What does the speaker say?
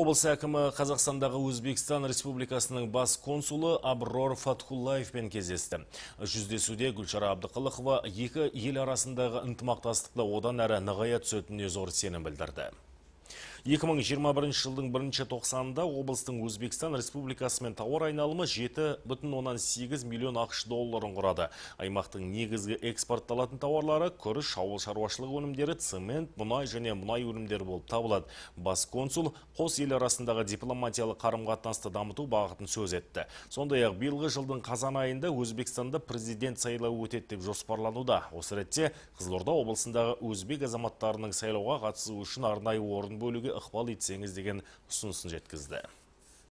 Облыс әкімі Қазақстандағы Өзбекстан Республикасының бас консулы Аброр Фатхуллаевпен кездесті. Жүздесуде Гүлшара Абдықылықова екі ел арасындағы ынтымақтастықты одан әрі нығая түсетініне зор сенім білдірді. 2021 жылдың бірінші тоқсанында облыстың Өзбекстан республикасымен тауар айналымы 7,8 миллион ақш долларын құрады. Аймақтың негізгі экспортталатын тауарлары күріш, ауыл шаруашылығы өнімдері, цемент, мұнай және мұнай өнімдері болып табылады. Бас консул қос ел арасындағы дипломатиялық қарым-қатынасты дамыту бағытын сөз етті. Сондай-ақ биылғы жылдың қазан айында Өзбекстанда президент сайлауы өтеді деп жоспарлануда. Осы ретте Қызылорда облысындағы өзбек азаматтарының сайлауға қатысуы үшін арнайы орын бөлуге ықпал етсеңіз деген ұсынысын жеткізді